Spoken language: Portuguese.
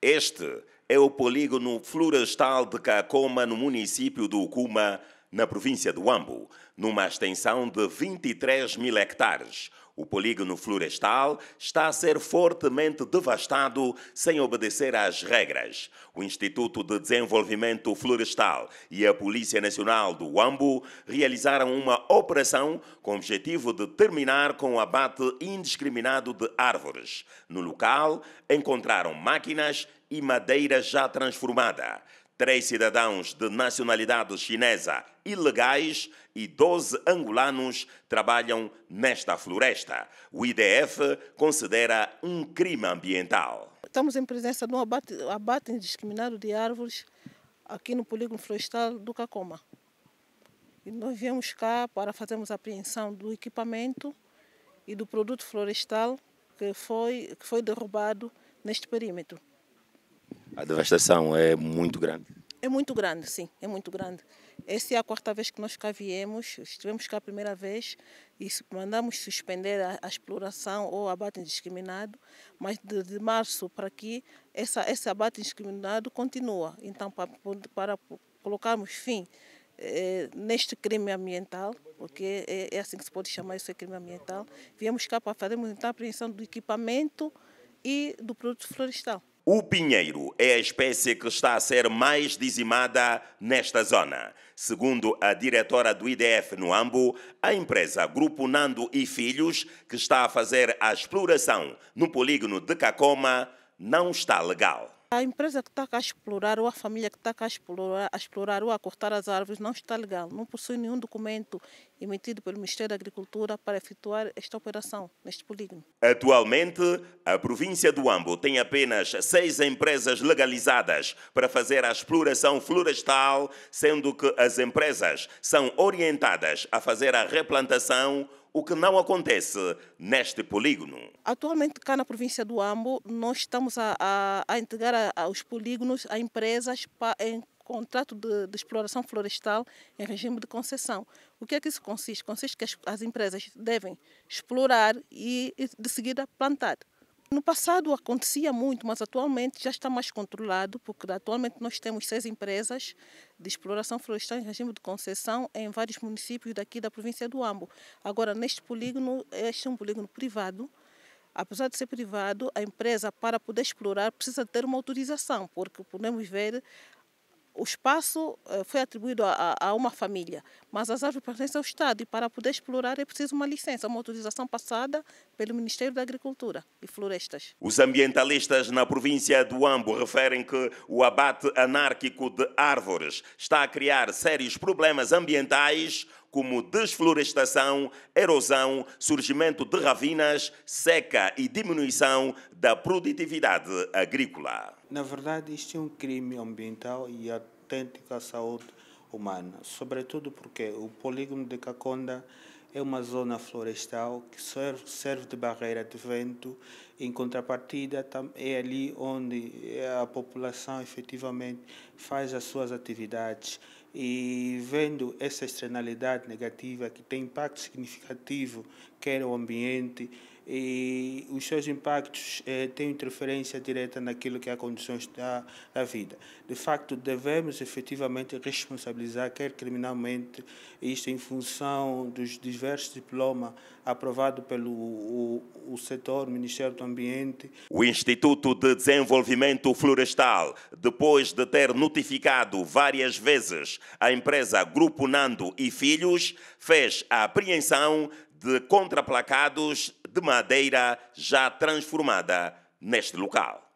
Este é o polígono florestal de Cacoma, no município do Cuma, na província do Ambo, numa extensão de 23 mil hectares, o polígono florestal está a ser fortemente devastado sem obedecer às regras. O Instituto de Desenvolvimento Florestal e a Polícia Nacional do Ambo realizaram uma operação com o objetivo de terminar com o abate indiscriminado de árvores. No local, encontraram máquinas e madeira já transformada três cidadãos de nacionalidade chinesa ilegais e 12 angolanos trabalham nesta floresta. O IDF considera um crime ambiental. Estamos em presença de um abate, abate indiscriminado de árvores aqui no polígono florestal do Cacoma. E nós viemos cá para fazermos a apreensão do equipamento e do produto florestal que foi, que foi derrubado neste perímetro a devastação é muito grande. É muito grande, sim, é muito grande. Essa é a quarta vez que nós cá viemos, estivemos cá a primeira vez e mandamos suspender a, a exploração ou abate indiscriminado, mas de, de, março para aqui, essa, esse abate indiscriminado continua. Então, para, para colocarmos fim eh, neste crime ambiental, porque é, é, assim que se pode chamar isso, é crime ambiental, viemos cá para fazermos então, a apreensão do equipamento e do produto florestal. O pinheiro é a espécie que está a ser mais dizimada nesta zona. Segundo a diretora do IDF no Ambo, a empresa Grupo Nando e Filhos, que está a fazer a exploração no polígono de Cacoma, não está legal. A empresa que está cá a explorar, ou a família que está cá a explorar, a explorar ou a cortar as árvores não está legal, não possui nenhum documento emitido pelo Ministério da Agricultura para efetuar esta operação neste polígono. Atualmente, a província do Ambo tem apenas seis empresas legalizadas para fazer a exploração florestal, sendo que as empresas são orientadas a fazer a replantação o que não acontece neste polígono. Atualmente, cá na província do Ambo, nós estamos a, a, a entregar a, a, os polígonos a empresas pa, em contrato de, de, exploração florestal em regime de concessão. O que é que isso consiste? Consiste que as, as empresas devem explorar e, e de seguida plantar. No passado acontecia muito, mas atualmente já está mais controlado, porque atualmente nós temos seis empresas de exploração florestal em regime de concessão em vários municípios daqui da província do Ambo. Agora, neste polígono, este é um polígono privado. Apesar de ser privado, a empresa, para poder explorar, precisa ter uma autorização, porque podemos ver o espaço eh, foi atribuído a, a, uma família, mas as árvores pertencem ao Estado e para poder explorar é preciso uma licença, uma autorização passada pelo Ministério da Agricultura e Florestas. Os ambientalistas na província do Ambo referem que o abate anárquico de árvores está a criar sérios problemas ambientais como desflorestação, erosão, surgimento de ravinas, seca e diminuição da produtividade agrícola. Na verdade, isto é um crime ambiental e atenta à saúde humana, sobretudo porque o polígono de Caconda é uma zona florestal que serve de barreira de vento. Em contrapartida, é ali onde a população efetivamente faz as suas atividades e vendo essa externalidade negativa que tem impacto significativo, quer ao ambiente, e os seus impactos eh, têm interferência direta naquilo que é a condições da, da vida. De facto, devemos efetivamente responsabilizar, quer criminalmente, isto em função dos diversos diplomas aprovados pelo o, o setor, o Ministério do Ambiente. O Instituto de Desenvolvimento Florestal, depois de ter notificado várias vezes a empresa Grupo Nando e Filhos, fez a apreensão de contraplacados de madeira já transformada neste local.